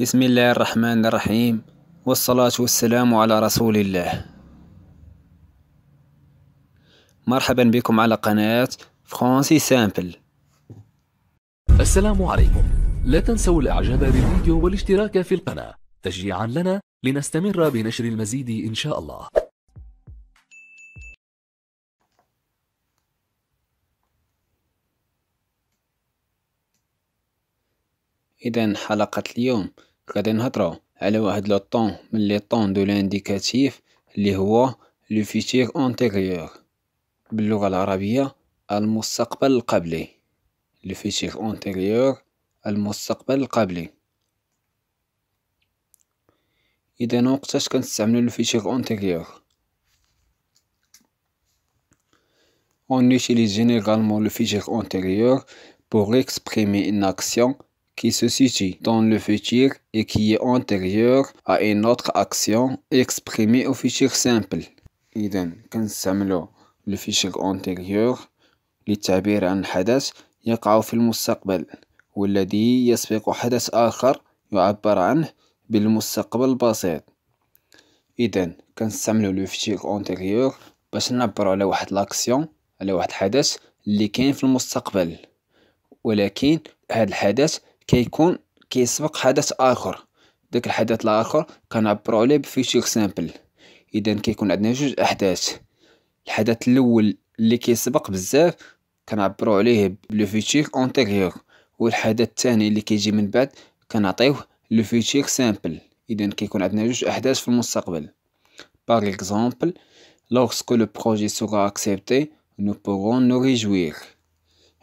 بسم الله الرحمن الرحيم والصلاة والسلام على رسول الله مرحبا بكم على قناة فرانسي سامبل السلام عليكم لا تنسوا الاعجاب بالفيديو والاشتراك في القناة تشجيعا لنا لنستمر بنشر المزيد إن شاء الله إذا حلقة اليوم quand on a trop l'un des temps de l'indicatif qui est le futur antérieur. En langue arabe, le futur qabli. Le futur antérieur, le futur qabli. Et donc quand ce le futur antérieur On utilise généralement le futur antérieur pour exprimer une action qui se situe dans le futur et qui est antérieur à une autre action exprimée au futur simple إذا كنستعملو الفيشر أونتيريور للتعبير عن حدث يقع في المستقبل والذي يسبق حدث آخر يعبر عنه بالمستقبل البسيط إذا كنستعملو لو فيتيغ اونتيريور باش نعبرو على واحد لاكسيون على واحد الحدث اللي كاين في المستقبل ولكن هاد الحدث كيكون كيسبق حدث آخر داك الحدث الآخر كنعبرو عليه بفيشيغ سامبل إذا كيكون عندنا جوج أحداث الحدث الأول اللي كيسبق بزاف كنعبرو عليه بلو فيتشيك اونتيغيور والحدث الثاني اللي كيجي من بعد كنعطيوه لو فيتشيك سامبل إذا كيكون عندنا جوج أحداث في المستقبل بار اكزومبل لوغسكو لو بروجي سوغا اكسبتي نو بوغون نو ريجويغ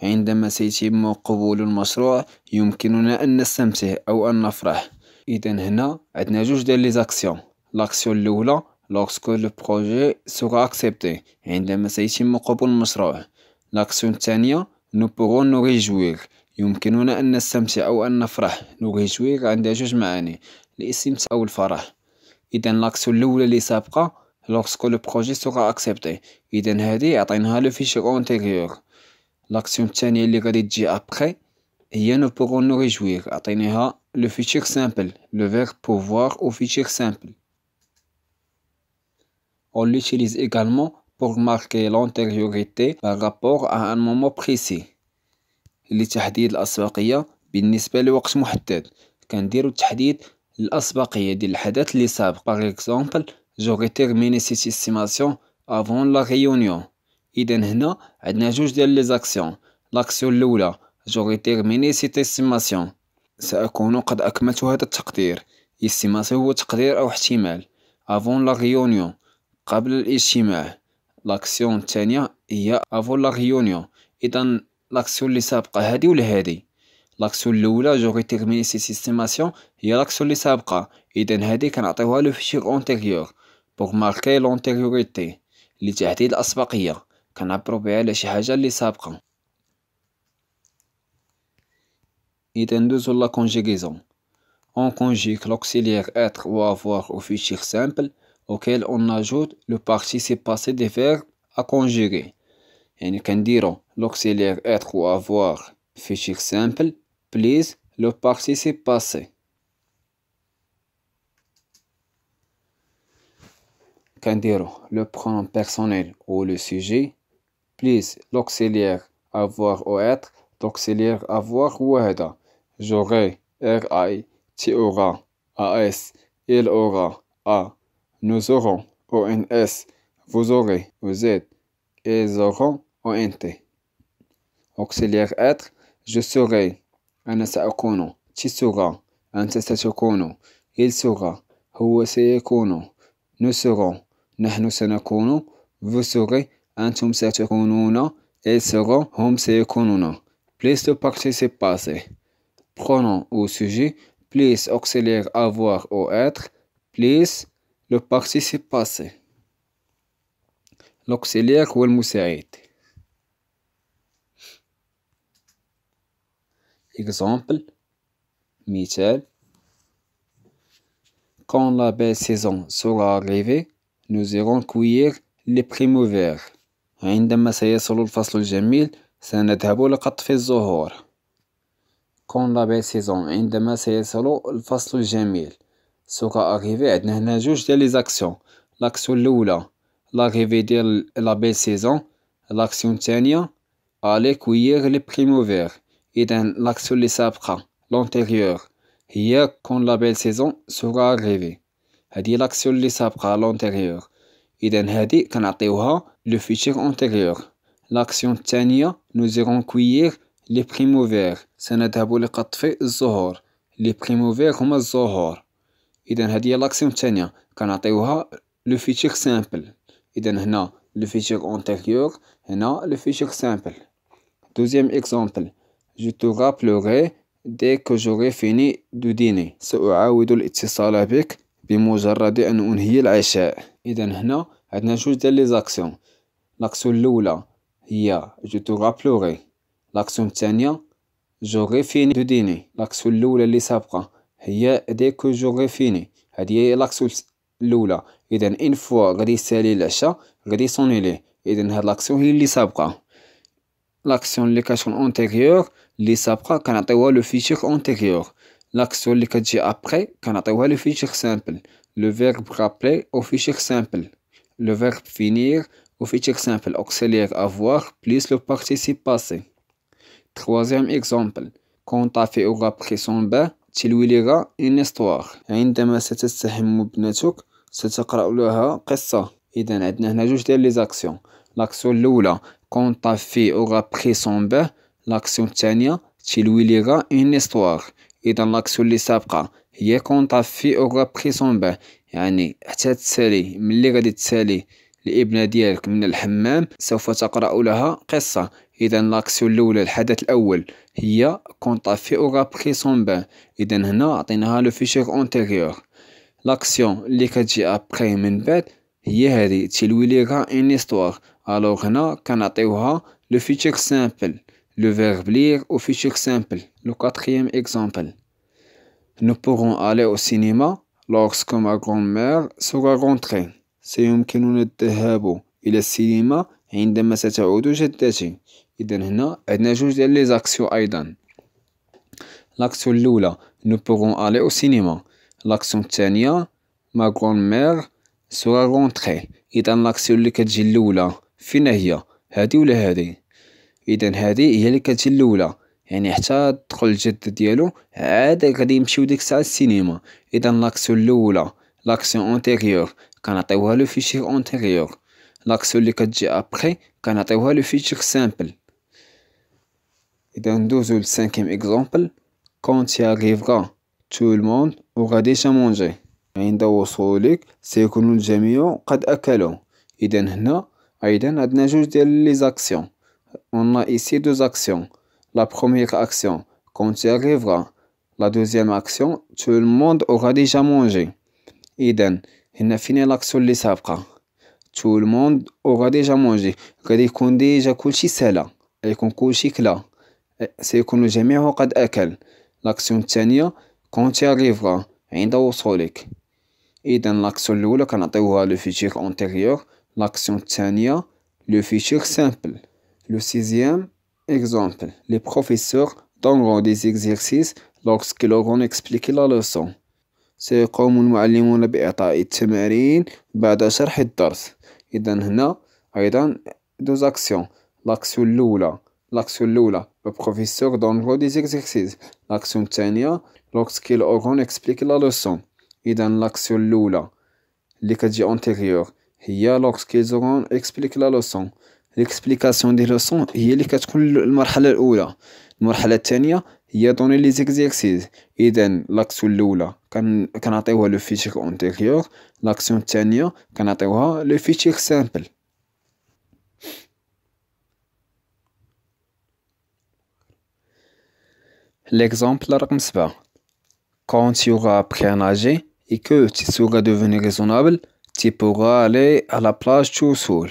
عندما سيتم قبول المشروع يمكننا أن نستمتع أو أن نفرح إذا هنا عندنا جوج ديال لي زاكسيون لاكسيون الأولى لوكسكو لو بروجي سوغ أكسبتي عندما سيتم قبول المشروع لاكسيون الثانية نو بوغون نو ريجوير يمكننا أن نستمتع أو أن نفرح نو ريجوير عندها جوج معاني الاستمتاع أو الفرح إذا لاكسيون الأولى اللي سابقة لوكسكو لو بروجي سوغ أكسبتي إذا هذه عطيناها لو فيشي أونتيريور L'action tienne est le après, et nous pourrons nous réjouir. Nous le futur simple, le verbe pouvoir au futur simple. On l'utilise également pour marquer l'antériorité par rapport à un moment précis. Il y a un peu de temps, par exemple, par exemple, j'aurais terminé cette estimation avant la réunion. اذا هنا عندنا جوج ديال لي زاكسيون لاكسيون الاولى جوغي تيرميني سيت استيماسيون ساكون قد اكملت هذا التقدير استيماسيون هو تقدير او احتمال افون لا ريونيون قبل الاجتماع لاكسيون الثانيه هي افون لا ريونيون اذا لاكسيون اللي سابقه هذه ولا هذه لاكسيون الاولى جوغي تيرميني سيت استيماسيون هي لاكسيون اللي سابقه اذا هذه كنعطيوها لو فيشير اونتيريور بوغ ماركي لونتيريوريتي لتحديد الاسبقيه كنعبرو على les حاجة اللي سابقة la conjugaison, On conjugue l'auxiliaire être ou avoir au futur simple auquel on ajoute le participe passé des verbes à conjuguer. nous كنديرو l'auxiliaire être ou avoir futur simple plus le participe passé. كنديرو le pronom personnel ou le sujet l'auxiliaire avoir ou être l'auxiliaire avoir ou être. j'aurai RI tu AS il aura A nous aurons ONS vous aurez vous êtes ils auront ONT auxiliaire être je serai un Okono, tu seras il sera O.S.E. Okono, nous serons Nous serons, vous serez أنتم non, et seront هم non. plus le participe passé Prenons au sujet plus auxiliaire avoir ou être plus le participe passé L'auxiliaire ou le moussaïd. Exemple Michel Quand la belle saison sera arrivée, nous irons cueillir les verts. عندما سيصل الفصل الجميل سنذهب لقطف الزهور كون لا بيل سيزون عندما سيصل الفصل الجميل سوكا أغيفي عندنا هنا جوج ديال لي زاكسيون لاكسيون الأولى لاغيفي ديال لا بيل سيزون لاكسيون الثانية ألي كوييغ لي بريموفير إذا لاكسيون لي سابقة لونتيريور هي كون لا بيل سيزون سوكا أغيفي هادي لاكسيون لي سابقة لونتيريور إذا هادي كنعطيوها le futur antérieur. الأكسيون التانية نو زيرون كويير لي بخيموفير سنذهب لقطف الزهور لي بخيموفير هما الزهور إذا هذه هي الأكسيون التانية كنعطيوها لو فيتشيغ سامبل إذا هنا لو فيتشيغ انتيريور هنا لو فيتشيغ سامبل دوزيام إكزومبل جو تو رابلوغي دي كو جوغي فيني دو ديني سأعاود الاتصال بك بمجرد أن أنهي العشاء إذا هنا عندنا جوج ديال لي زاكسيون L'action l'oula, hier, je te rappellerai. L'action tienne, j'aurai fini de dîner. L'action l'oula, les sabres, hier, dès que j'aurai fini. Eh, l'action l'oula, et une fois, redisser les chats, redisser les, et d'un l'action les sabres. L'action les cachons antérieurs, les sabres, quand tu le futur antérieur. L'action les cachons après, quand tu vois le futur simple. Le verbe rappeler au futur simple. Le verbe finir, Au futur simple افواغ بليس لو le باسي تخوازيام Troisième exemple. Quand ta فئة بريسون تلوي لغا إن إستوار عندما ستستهم ابنتك ستقرأ لها قصة إذا عندنا هنا جوج ديال لي زاكسيون لاكسيون الأولى كون طافي أوغا بريسون به لاكسيون الثانية تلوي لغا إن إستوار إذا لاكسيون اللي سابقة هي كون طافي أوغا بريسون به يعني حتى تسالي ملي غادي تسالي الابنة ديالك من الحمام سوف تقرأ لها قصة إذا لاكسيون الأولى الحدث الأول هي كون او غابري سون بان إذا هنا عطيناها لو فيشير أونتيريور لاكسيون اللي كتجي أبخي من بعد هي هذه تلوي لغا إن إستوار ألوغ هنا كنعطيوها لو فيشير سامبل لو فيرب لير أو فيشير سامبل لو كاتخيام إكزامبل Nous pourrons aller au cinéma lorsque ma grand-mère sera rentrée. سيمكننا الذهاب الى السينما عندما ستعود جدتي اذا هنا عندنا جوج ديال لي زاكسيون ايضا لاكسيون الاولى نو بوغون الي او سينما لاكسيون الثانيه ما غون مير سورا رونتري اذا لاكسيون اللي كتجي الاولى فين هي هادي ولا هادي اذا هادي هي اللي كتجي الاولى يعني حتى تدخل الجد ديالو عاد غادي يمشيو ديك الساعه السينما اذا لاكسيون الاولى لاكسيون اونتيريور Quand à té le futur antérieur, l'action qui a déjà après, quand à té le futur simple. Et dans deux ou le cinquième exemple, quand il arrivera, tout le monde aura déjà mangé. Aida aux sollic, c'est que nous j'aimions qu'à quelon. Et d'un là, aida un à d'un juste les actions. On a ici deux actions. La première action, quand il arrivera. La deuxième action, tout le monde aura déjà mangé. Aida. Il a fini l'action de la Tout le monde aura déjà mangé. Quand a déjà couché cela, on a couché cela. C'est qu'on ne jamais déjà qu'à l'action de la ténia quand on arrivera. Et dans l'action de la ténia, on aura le futur antérieur. L'action de le futur simple. Le sixième exemple. Les professeurs donneront des exercices lorsqu'ils auront expliqué la leçon. سيقوم المعلمون بإعطاء التمارين بعد شرح الدرس إذا هنا أيضا دو زاكسيون لاكسيون الأولى لاكسيون الأولى لو بروفيسور لو دي زيكسيز لاكسيون الثانية لوكسكيل أوغون إكسبليك لا لوسون إذا لاكسيون الأولى اللي كتجي أونتيغيور هي لوكسكيل زوغون إكسبليك لا لوسون ليكسبليكاسيون دي لوسون هي اللي كتكون المرحلة الأولى المرحله الثانيه هي دوني لي زيكزيكسيز اذا لاكسيون الاولى كنعطيوها لو فيتير اونتيريور لاكسيون الثانيه كنعطيوها لو فيتير سامبل L'exemple رقم سبعة Quand tu auras appris à nager et que tu seras devenu raisonnable, tu pourras aller à la plage tout seul.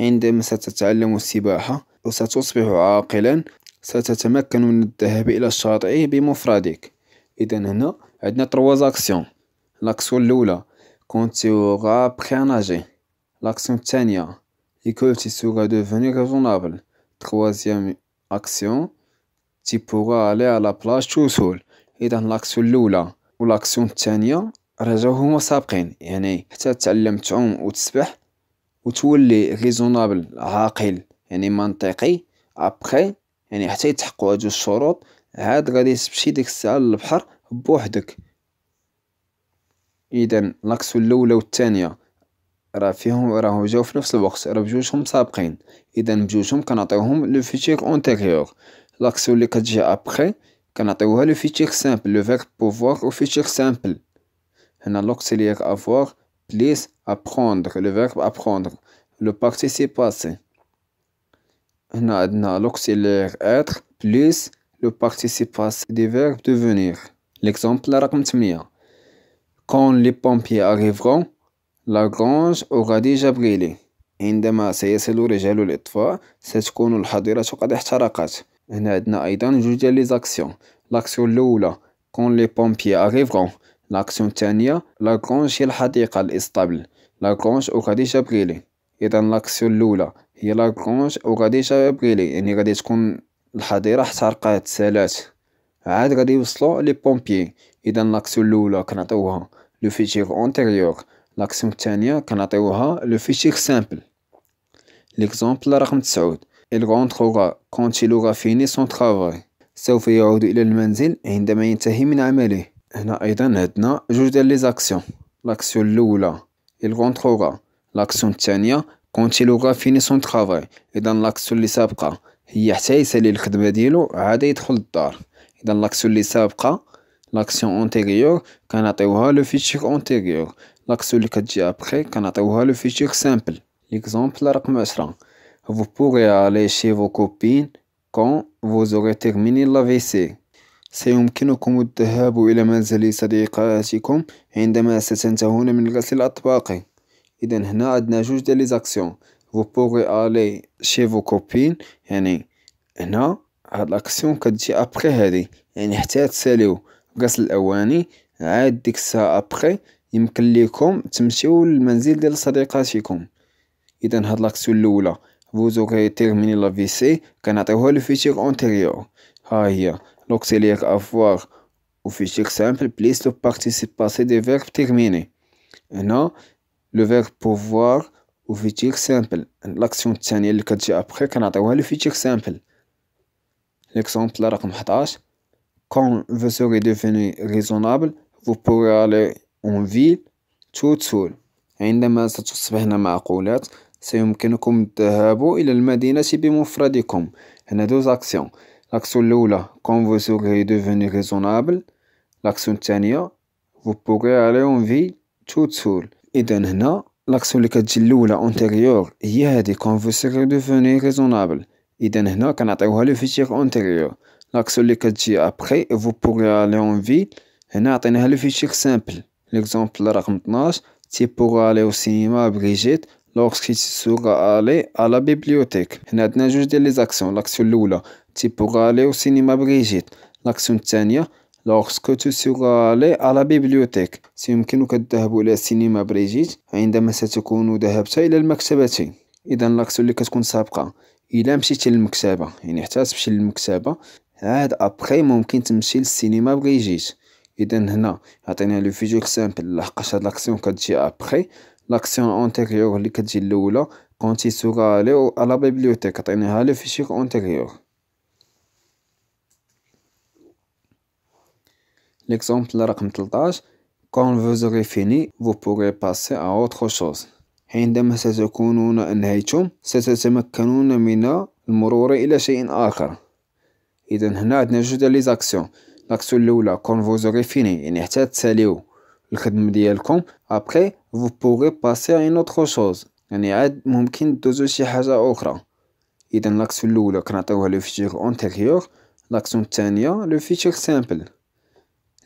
عندما ستتعلم السباحة وستصبح عاقلا ستتمكن من الذهاب إلى الشاطئ بمفردك إذا هنا عندنا ترواز أكسيون لاكسيون الأولى كنت غابخي ناجي لاكسيون الثانية إيكول تي سوغا دوفوني ريزونابل تروازيام أكسيون تي بوغا ألي على بلاج توصول إذا لاكسيون الأولى ولاكسيون الثانية رجعوا هما سابقين يعني حتى تعلم تعوم وتسبح وتولي ريزونابل عاقل يعني منطقي ابخي يعني حتى يتحققوا هادو الشروط عاد غادي تمشي ديك الساعة للبحر بوحدك إذا لاكسيون الأولى والثانية راه فيهم راهو جاو في نفس الوقت راه بجوجهم سابقين إذا بجوجهم كنعطيوهم لو فيتير اونتيريور لاكسيون اللي كتجي أبخي كنعطيوها لو فيتير سامبل لو فيرب بوفوار و فيتير سامبل هنا لوكسيليير أفوار بليس أبخوندر لو فيرب أبخوندر لو بارتيسيب باسي On a l'auxiliaire être plus le participatif du verbe devenir. L'exemple à retenir. Quand les pompiers arriveront, la grange aura déjà brûlé. Indemne à saisir le la grange L'action Lola. Quand les pompiers arriveront, l'action La grange aura déjà et dans l'action Lola. هي لاكونش وغادي تبريلي يعني غادي تكون الحظيره احترقات سالات عاد غادي يوصلوا لي بومبيي اذا لاكسيون الاولى كنعطيوها لو فيتير اونتيريور لاكسيون الثانيه كنعطيوها لو فيتير سامبل ليكزومبل رقم 9 إل غونتخوغا quand il فيني سون son سوف يعود الى المنزل عندما ينتهي من عمله هنا ايضا عندنا جوج ديال لي زاكسيون لاكسيون الاولى إل غونتخوغا لاكسيون الثانيه كونتيلوغا فيني سون طرافاي اذا لاكسيون اللي سابقه هي حتى يسالي الخدمه ديالو عاد يدخل للدار اذا لاكسيون اللي سابقه لاكسيون اونتيغيور كنعطيوها لو فيتشر اونتيغيور لاكسيون اللي كتجي ابخي كنعطيوها لو فيتشر سامبل ليكزومبل رقم 10 vous pourrez aller chez vos copines quand vous aurez terminé سي سيمكنكم الذهاب إلى منزل صديقاتكم عندما ستنتهون من غسل الاطباق إذا هنا عندنا جوج ديال لي زاكسيون فو بوغي ألي شي فو كوبين يعني هنا هاد لاكسيون كتجي أبخي هادي يعني حتى تساليو غسل الأواني عاد ديك الساعة أبخي يمكن ليكم تمشيو للمنزل ديال صديقاتكم إذا هاد لاكسيون الأولى زوغي تيرميني لا في سي كنعطيوها فيتشر اونتيريور ها هي لوكسيليير افوار وفيتشر سامبل بليس لو بارتيسيب باسي دي فيرب تيرميني هنا le verbe pouvoir au futur simple. L'action de tenir le cas après, qu'on a le futur simple. L'exemple, la raconte Quand vous serez devenu raisonnable, vous pourrez aller en ville tout seul. عندما ستصبحن معقولات سيمكنكم الذهاب إلى المدينة بمفردكم هنا دوز أكسيون الأكسيون الأولى quand vous serez devenu raisonnable L'action tienne. vous pourrez aller en ville tout seul donc ici, l'action que l'on l'oula antérieur. avant est celle que vous devriez faire quand vous devenez raisonnable. Donc ici, a le futur antérieur. L'action que l'on après, vous pourrez aller en vie. Ici, on a le futur simple. L'exemple numéro 12. Tu pourras aller au cinéma Brigitte Lorsqu'il sera allé à la bibliothèque. Ici, on a donné des actions. L'action l'oula, Tu pourras aller au cinéma Brigitte. L'action deuxième. لوغسكو تسوغ لي على بيبليوتيك سيمكنك الذهاب إلى سينما بريجيت عندما ستكون ذهبت إلى المكتبة إذا لاكسيون اللي كتكون سابقة إلا مشيتي للمكتبة يعني حتى تمشي للمكتبة عاد أبخي ممكن تمشي للسينما بريجيت إذا هنا عطينا لو فيجور سامبل لحقاش هاد لاكسيون كتجي أبخي لاكسيون اونتيريور اللي كتجي الأولى كونتي سوغالي على بيبليوتيك عطيناها لو فيجو اونتيريور ليكزومبل رقم 13 quand vous aurez fini vous pourrez passer à autre chose عندما ستكونون أنهيتم ستتمكنون من المرور إلى شيء آخر إذا هنا عندنا جوج ديال لي زاكسيون لاكسيون الأولى كون فوز فيني يعني حتى تساليو الخدمة ديالكم أبخي فو بوغي باسي أين أوتخ شوز يعني عاد ممكن دوزو شي حاجة أخرى إذا لاكسيون الأولى كنعطيوها لو فيتيغ أونتيغيور لاكسيون الثانية لو فيتيغ سامبل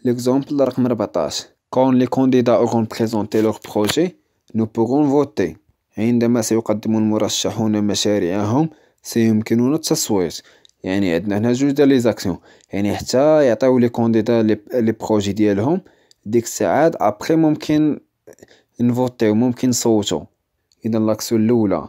L'exemple رقم ربعتاش quand les candidats auront présenté leur projet nous pourrons voter عندما سيقدم المرشحون مشاريعهم سيمكننا التصويت يعني عندنا هنا جوج ديال لي زاكسيون يعني حتى يعطيو لي كونديدا لي بروجي ديالهم ديك الساعات ابخي ممكن نفوتيو ممكن نصوتو اذا لاكسيون الاولى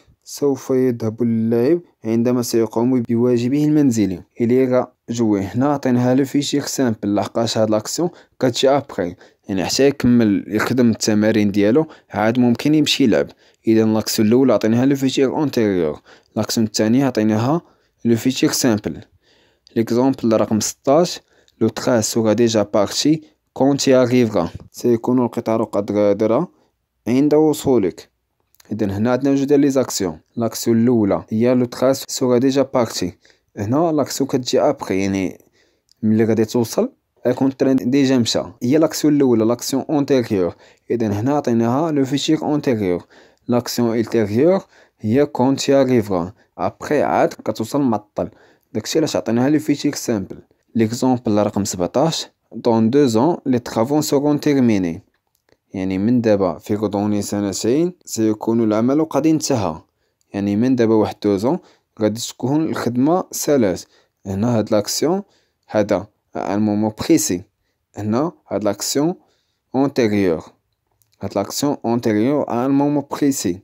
سوف يذهب اللاعب عندما سيقوم بواجبه المنزلي الي جوي هنا عطيناها لو فيشيغ سامبل لحقاش هاد لاكسيون كاتشي أبخي يعني حتى يكمل يخدم التمارين ديالو عاد ممكن يمشي يلعب إذا لاكسيون الأولى عطيناها لو فيشيغ أونتيريور لاكسيون الثانية عطيناها لو فيشيغ سامبل ليكزومبل رقم 16 لو تخا غا ديجا بارتي كونتي ياريفغا سيكون القطار قد غادر عند وصولك إذا هنا عندنا جوج ديال لي زاكسيون لاكسيون الأولى هي لو تراس سورا ديجا بارتي هنا لاكسيون كتجي أبخي يعني ملي غادي توصل غيكون الترين ديجا مشى هي لاكسيون الأولى لاكسيون أونتيريور إذا هنا عطيناها لو فيشير أونتيريور لاكسيون إلتيريور هي كونت ياريفرا أبخي عاد كتوصل معطل داكشي علاش عطيناها لو فيشير سامبل ليكزومبل رقم 17 دون دو زون لي travaux seront terminés. يعني من دابا في غضون سنتين سيكون العمل قد انتهى يعني من دابا واحد دوزون غادي تكون الخدمة سالات هنا هاد لاكسيون هذا ان مومون بريسي هنا هاد لاكسيون اونتيريور هاد لاكسيون اونتيريور ان مومون بريسي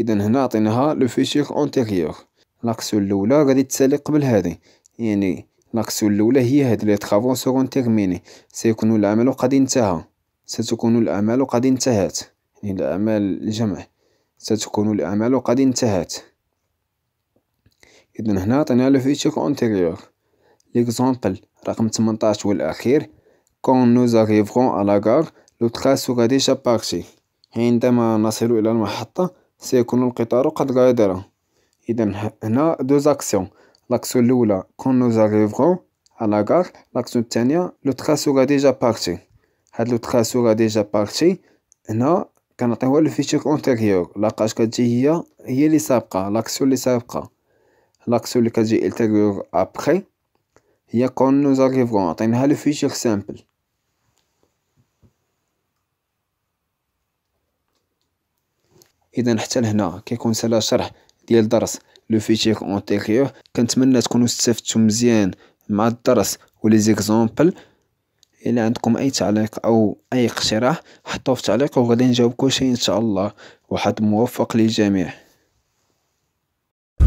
اذا هنا عطيناها لو فيشير اونتيريور لاكسيون الاولى غادي تسالي قبل هادي يعني لاكسيون الاولى هي هاد لي تخافون سيكون العمل قد انتهى ستكون الأعمال قد انتهت يعني الأعمال الجمع ستكون الأعمال قد انتهت إذن هنا عطينا لو فيتيك أونتيريور ليكزومبل رقم 18 والأخير كون نو أغيفغون ألا غار لو تخا غادي ديجا باغتي عندما نصل إلى المحطة سيكون القطار قد غادر إذا هنا دو زاكسيون لاكسيون الأولى كون نو أغيفغون ألا غار لاكسيون الثانية لو تخا غادي ديجا باغتي هاد لو تراسو راه ديجا بارتي هنا كنعطيوها للفيتشر اونتيريور لاقاش كتجي هي هي اللي سابقه لاكسيو اللي سابقه لاكسيو اللي كتجي التيريور ابخي هي كون نو زاريفون عطيناها لو فيتشر سامبل اذا حتى لهنا كيكون سالا شرح ديال درس لو فيتشر اونتيريور كنتمنى تكونوا استفدتوا مزيان مع الدرس ولي زيكزامبل الى عندكم اي تعليق او اي اقتراح حطوه في التعليق وغادي نجاوب كل شيء ان شاء الله وحد موفق للجميع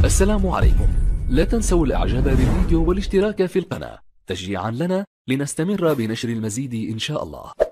السلام عليكم لا تنسوا الاعجاب بالفيديو والاشتراك في القناة تشجيعا لنا لنستمر بنشر المزيد ان شاء الله